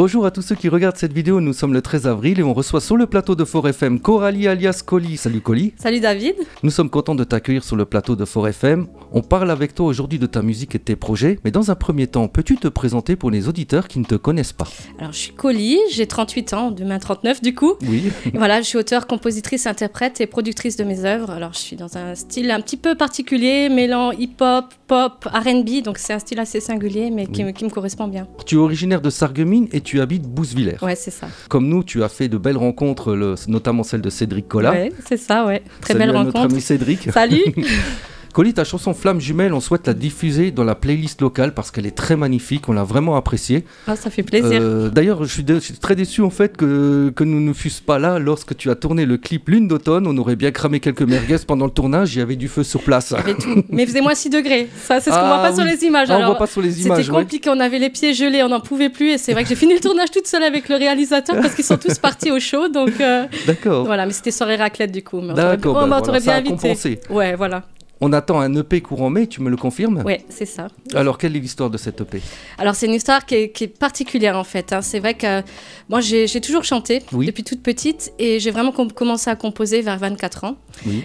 Bonjour à tous ceux qui regardent cette vidéo, nous sommes le 13 avril et on reçoit sur le plateau de Fort FM Coralie alias Coli. Salut Coli Salut David. Nous sommes contents de t'accueillir sur le plateau de Fort FM. On parle avec toi aujourd'hui de ta musique et de tes projets, mais dans un premier temps, peux-tu te présenter pour les auditeurs qui ne te connaissent pas Alors je suis Coli, j'ai 38 ans, demain 39 du coup. Oui. voilà, je suis auteur, compositrice, interprète et productrice de mes œuvres. Alors je suis dans un style un petit peu particulier, mêlant hip-hop, pop, R&B, donc c'est un style assez singulier mais qui, me, correspond bien. Tu es originaire de Sarguemine et tu tu habites Boussvillers. Ouais, c'est ça. Comme nous, tu as fait de belles rencontres, le, notamment celle de Cédric Collat. Ouais, c'est ça, ouais. Très Salut belle à rencontre. Notre ami Cédric. Salut Colis, ta chanson Flamme Jumelle, on souhaite la diffuser dans la playlist locale parce qu'elle est très magnifique, on l'a vraiment appréciée. Ah, ça fait plaisir. Euh, d'ailleurs, je, suis très déçu en fait que, que nous ne fussions pas là lorsque tu as tourné le clip Lune d'automne. On aurait bien cramé quelques merguez pendant le tournage, il y avait du feu sur place. Mais faisait moins 6 degrés, ça c'est ce qu'on ah ah, voit pas sur les images. Alors, on voit pas sur les images. C'était compliqué, on avait les pieds gelés, on n'en pouvait plus et c'est vrai que j'ai fini le tournage toute seule avec le réalisateur parce qu'ils sont tous partis au show. Donc, euh, D'accord. Voilà, mais c'était soirée raclette du coup. D'accord. Ben on m'aurait bien, bien Ouais, voilà. On attend un EP courant mai, tu me le confirmes Oui, c'est ça. Alors, quelle est l'histoire de cet EP Alors, c'est une histoire qui est, particulière en fait. Hein. C'est vrai que euh, moi, j'ai toujours chanté depuis toute petite et j'ai vraiment commencé à composer vers 24 ans.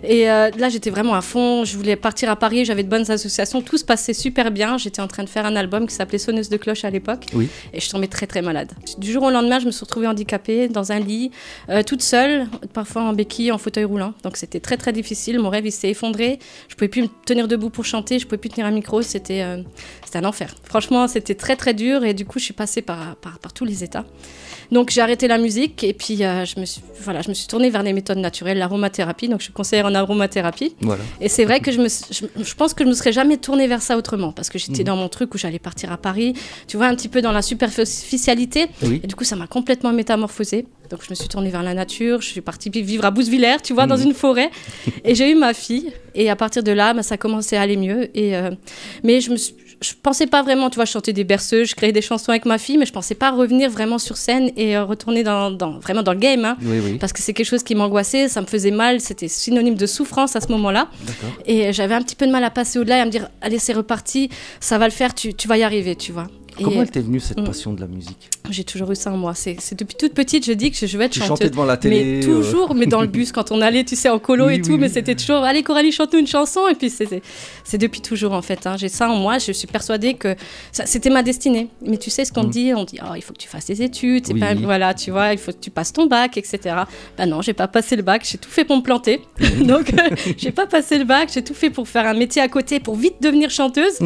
Et euh, là, j'étais vraiment à fond. Je voulais partir à Paris, j'avais de bonnes associations. Tout se passait super bien. J'étais en train de faire un album qui s'appelait Sonneuse de cloche à l'époque. Et je tombais très, très malade. Du jour au lendemain, je me suis retrouvée handicapée dans un lit, euh, toute seule, parfois en béquille, en fauteuil roulant. Donc, c'était très, très difficile. Mon rêve, il s'est effondré pouvais plus me tenir debout pour chanter, je pouvais plus tenir un micro, euh, c'était un enfer. Franchement, c'était très très dur et du coup, je suis passée par, par, tous les états. Donc j'ai arrêté la musique et puis euh, je, me suis, voilà, je me suis tournée vers les méthodes naturelles, l'aromathérapie. Donc je suis conseillère en aromathérapie. Et c'est vrai que je, me, je, pense que je ne me serais jamais tournée vers ça autrement parce que j'étais mm. dans mon truc où j'allais partir à Paris, tu vois, un petit peu dans la superficialité. Et du coup, ça m'a complètement métamorphosée. Donc je me suis tournée vers la nature, je suis partie vivre à Bousvillers, tu vois, dans mhm. une forêt. Et j'ai eu ma fille. Et à partir de là, bah, ça commençait à aller mieux. Et, euh, mais je ne pensais pas vraiment, tu vois, je chantais des berceuses, je créais des chansons avec ma fille, mais je ne pensais pas revenir vraiment sur scène et euh, retourner dans, vraiment dans le game. Hein. Parce que c'est quelque chose qui m'angoissait, ça me faisait mal, c'était synonyme de souffrance à ce moment-là. Et j'avais un petit peu de mal à passer au-delà et à me dire, allez, c'est reparti, ça va le faire, tu, tu vas y arriver, tu vois. Comment elle t'est venue cette mm. passion de la musique J'ai toujours eu ça en moi. C'est depuis toute petite, je dis que je vais être tu devant la télé. Mais euh. toujours, mais dans le bus quand on allait, tu sais, en colo et tout. Mais c'était toujours, allez Coralie, chante-nous une chanson. Et puis c'est depuis toujours en fait. Hein. J'ai ça en moi. Je suis persuadée que c'était ma destinée. Mais tu sais ce qu'on mm. dit On dit, oh, il faut que tu fasses tes études. Pas, voilà, tu vois, il faut que tu passes ton bac, etc. Ben non, j'ai pas passé le bac. J'ai tout fait pour me planter. Mm. Donc j'ai pas passé le bac. J'ai tout fait pour faire un métier à côté, pour vite devenir chanteuse.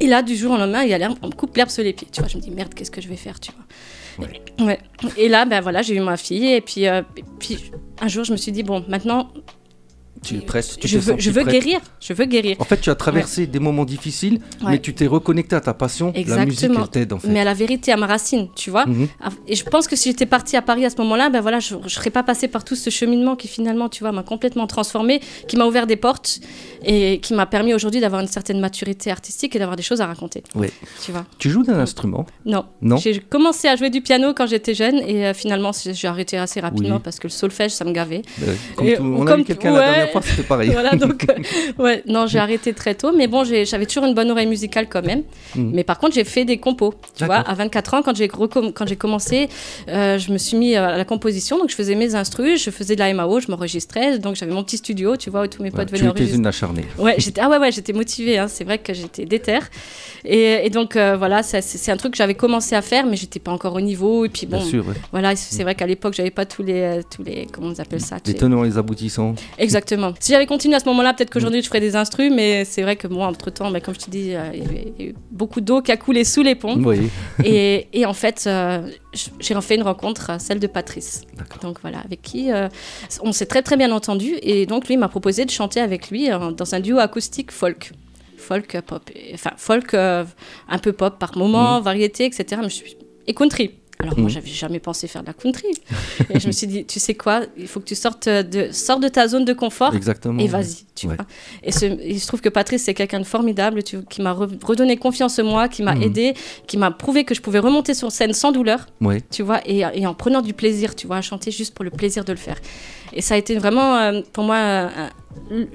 Et là, du jour au lendemain, il y a on me coupe l'herbe les pieds, tu vois. Je me dis, merde, qu'est-ce que je vais faire, tu vois. Et, là, ben voilà, j'ai eu ma fille. Et puis, euh, puis, un jour, je me suis dit, bon, maintenant, tu, tu je, veux, je veux guérir. Je veux guérir. En fait, tu as traversé des moments difficiles, mais tu t'es reconnecté à ta passion. La musique, t'aide en fait. Mais à la vérité, à ma racine, tu vois. Mhm. Ah, et je pense que si j'étais partie à Paris à ce moment-là, ben voilà, je ne serais pas passée par tout ce cheminement qui finalement, tu vois, m'a complètement transformée, qui m'a ouvert des portes et qui m'a permis aujourd'hui d'avoir une certaine maturité artistique et d'avoir des choses à raconter. Oui. Tu vois. Tu joues d'un instrument Non. J'ai commencé à jouer du piano quand j'étais jeune et euh, finalement, j'ai arrêté assez rapidement parce que le solfège, ça me gavait. Ben, comme, on comme quelqu'un c'était pareil. voilà, donc, euh, non, j'ai arrêté très tôt, mais bon, j'avais toujours une bonne oreille musicale quand même. Mm. Mais par contre, j'ai fait des compos. Tu vois, à 24 ans, quand j'ai commencé, euh, je me suis mis euh, à la composition, donc je faisais mes instrus, je faisais de la MAO, je m'enregistrais, donc j'avais mon petit studio, tu vois, où tous mes potes ouais, venaient Tu étais une acharnée. Ouais, j'étais, ah ouais, motivée, hein. c'est vrai que j'étais déter. Et, et donc, voilà, c'est un truc que j'avais commencé à faire, mais j'étais pas encore au niveau. Et puis bon, voilà, c'est mm. vrai qu'à l'époque, j'avais pas tous les, tous les, comment on appelle ça Les tenants, les aboutissants. Exactement. Si j'avais continué à ce moment-là, peut-être qu'aujourd'hui je ferais des instrus, mais c'est vrai que moi, entre-temps, bah, comme je te dis, euh, il y, a eu beaucoup d'eau qui a coulé sous les ponts. Oui. Et, en fait, euh, j'ai refait une rencontre, euh, celle de Patrice. Donc voilà, avec qui on s'est très très bien entendu. Et donc lui m'a proposé de chanter avec lui dans un duo acoustique folk folk pop, enfin folk un peu pop par moment, mhm. variété, etc. Mais je suis... Et country. Alors moi, mm. j'avais jamais pensé faire de la country. et je me suis dit, tu sais quoi, il faut que tu sortes euh, de, sors de ta zone de confort Exactement, et vas-y. Tu vois. Et il se trouve que Patrice, c'est quelqu'un de formidable qui m'a redonné confiance en moi, qui m'a mm. aidé, qui m'a prouvé que je pouvais remonter sur scène sans douleur, ouais. tu vois, et, en prenant du plaisir, tu vois, à chanter juste pour le plaisir de le faire. Et ça a été vraiment, euh, pour moi, euh,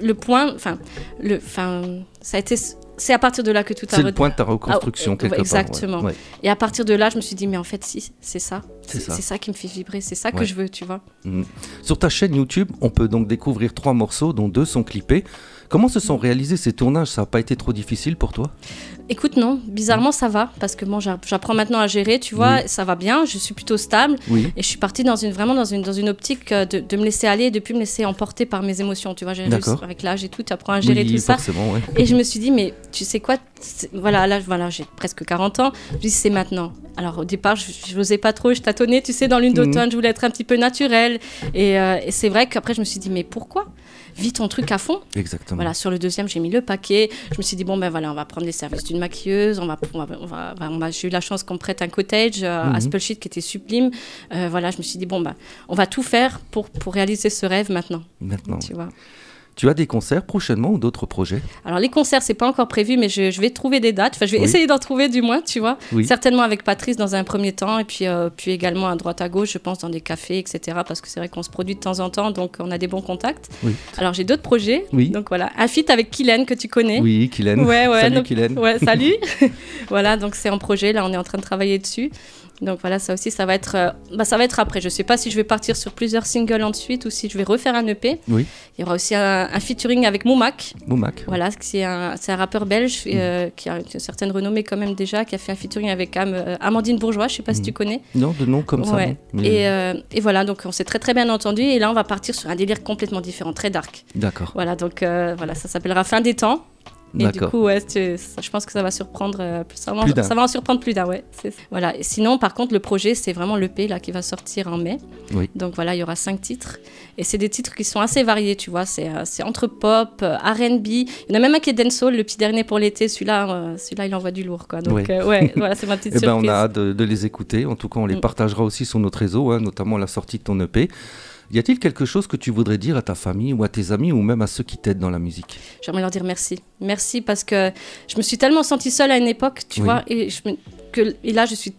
le point, enfin, le, enfin, ça a été c'est à partir de là que tout a. C'est le point de ta reconstruction, ah, quelque Exactement. Part, Et à partir de là, je me suis dit, mais en fait, si, c'est ça. C'est ça. qui me fait vibrer, c'est ça que je veux, tu vois. Mm. Sur ta chaîne YouTube, on peut donc découvrir trois morceaux, dont deux sont clippés. Comment se sont réalisés ces tournages Ça n'a pas été trop difficile pour toi Écoute, non. Bizarrement, ça va. Parce que moi, j'apprends maintenant à gérer, tu vois. Ça va bien. Je suis plutôt stable. Et je suis partie dans une, vraiment dans une, dans une optique euh, de, me laisser aller et de plus me laisser emporter par mes émotions. Tu vois, j'ai avec l'âge et tout, tu apprends à gérer tout ça. Et je me suis dit, mais tu sais quoi voilà, là, voilà, j'ai presque 40 ans. Je dit c'est maintenant. Alors, au départ, je n'osais pas trop, je tâtonnais, tu sais, dans l'une mhm. d'automne, je voulais être un petit peu naturelle. Euh, et, c'est vrai qu'après, je me suis dit, mais pourquoi Vis ton truc à fond. Exactement. Voilà, sur le deuxième, j'ai mis le paquet. Je me suis dit, bon, ben voilà, on va prendre les services d'une maquilleuse. On va, on ben, j'ai eu la chance qu'on me prête un cottage euh, à mhm. qui était sublime. Euh, voilà, je me suis dit, bon, ben, on va tout faire pour, pour réaliser ce rêve maintenant. Maintenant. Tu vois. Tu as des concerts prochainement ou d'autres projets Alors les concerts, c'est pas encore prévu, mais je, vais trouver des dates. Enfin, je vais essayer d'en trouver du moins, tu vois. Certainement avec Patrice dans un premier temps, et puis, euh, puis également à droite à gauche, je pense dans des cafés, etc. Parce que c'est vrai qu'on se produit de temps en temps, donc on a des bons contacts. Alors j'ai d'autres projets. Oui. Donc voilà, un feat avec Kylen que tu connais. Oui, Kylen. Ouais, ouais, salut salut. voilà, donc c'est en projet. Là, on est en train de travailler dessus. Donc voilà, ça aussi, ça va être, euh, bah, ça va être après. Je ne sais pas si je vais partir sur plusieurs singles ensuite ou si je vais refaire un EP. Oui. Il y aura aussi un, featuring avec Moumak. Moumak. Voilà, c'est un, un, rappeur belge mm. euh, qui a une certaine renommée quand même déjà, qui a fait un featuring avec euh, Amandine Bourgeois. Je ne sais pas si mm. tu connais. Non, de nom comme ça. Et, et, voilà, donc on s'est très très bien entendu. Et là, on va partir sur un délire complètement différent, très dark. D'accord. Voilà, donc voilà, ça s'appellera Fin des temps. Et du coup, je pense que ça va surprendre euh, ça va en surprendre plus d'un, ouais. Voilà. sinon, par contre, le projet, c'est vraiment l'EP là qui va sortir en mai. Donc voilà, il y aura cinq titres. Et c'est des titres qui sont assez variés, tu vois. C'est euh, entre pop, euh, R&B. Il y en a même un qui est dancehall, le petit dernier pour l'été. Celui-là, celui-là, il envoie du lourd, quoi. Donc voilà, c'est ma petite eh Ben, on a hâte de, les écouter. En tout cas, on les mm. partagera aussi sur notre réseau, hein, notamment la sortie de ton EP. Y a-t-il quelque chose que tu voudrais dire à ta famille ou à tes amis ou même à ceux qui t'aident dans la musique J'aimerais leur dire merci. Merci parce que je me suis tellement sentie seule à une époque, tu vois, et, là je suis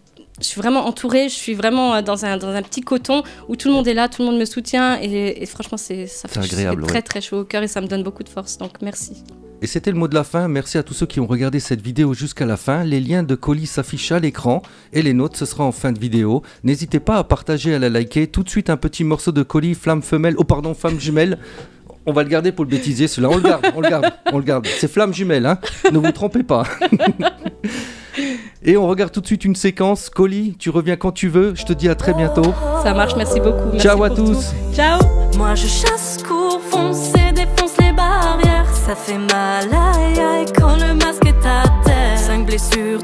vraiment entourée, je suis vraiment euh, dans un, petit coton où tout le monde est là, tout le monde me soutient et, franchement, c'est ça fait, très très chaud au cœur et ça me donne beaucoup de force. Donc merci. Et c'était le mot de la fin. Merci à tous ceux qui ont regardé cette vidéo jusqu'à la fin. Les liens de colis s'affichent à l'écran et les nôtres, ce sera en fin de vidéo. N'hésitez pas à partager, à la liker. Tout de suite, un petit morceau de colis, flamme femelle, oh pardon, femme jumelle. On va le garder pour le bêtiser, Cela On le garde, on le garde, on le garde. C'est flamme jumelle, hein. Ne vous trompez pas. Et on regarde tout de suite une séquence. Colis, tu reviens quand tu veux. Je te dis à très bientôt. Ça marche, merci beaucoup. Ciao à tous. Ciao. Moi je chasse court foncé ça fait mal, aïe aïe, quand le masque est à terre. Cinq blessures